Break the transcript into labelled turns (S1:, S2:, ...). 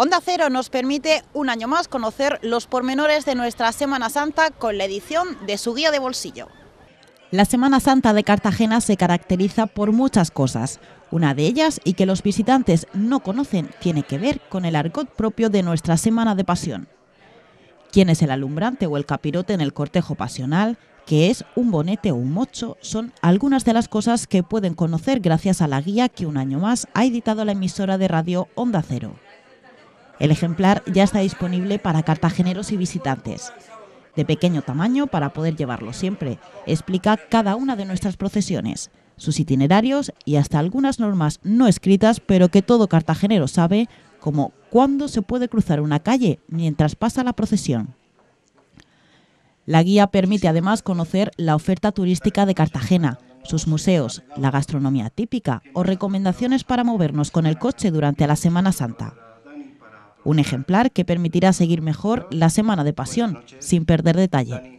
S1: Onda Cero nos permite un año más conocer los pormenores de nuestra Semana Santa con la edición de su guía de bolsillo. La Semana Santa de Cartagena se caracteriza por muchas cosas. Una de ellas, y que los visitantes no conocen, tiene que ver con el argot propio de nuestra Semana de Pasión. ¿Quién es el alumbrante o el capirote en el cortejo pasional? ¿Qué es un bonete o un mocho? Son algunas de las cosas que pueden conocer gracias a la guía que un año más ha editado la emisora de radio Onda Cero. El ejemplar ya está disponible para cartageneros y visitantes. De pequeño tamaño para poder llevarlo siempre, explica cada una de nuestras procesiones, sus itinerarios y hasta algunas normas no escritas, pero que todo cartagenero sabe, como cuándo se puede cruzar una calle mientras pasa la procesión. La guía permite además conocer la oferta turística de Cartagena, sus museos, la gastronomía típica o recomendaciones para movernos con el coche durante la Semana Santa un ejemplar que permitirá seguir mejor la Semana de Pasión sin perder detalle.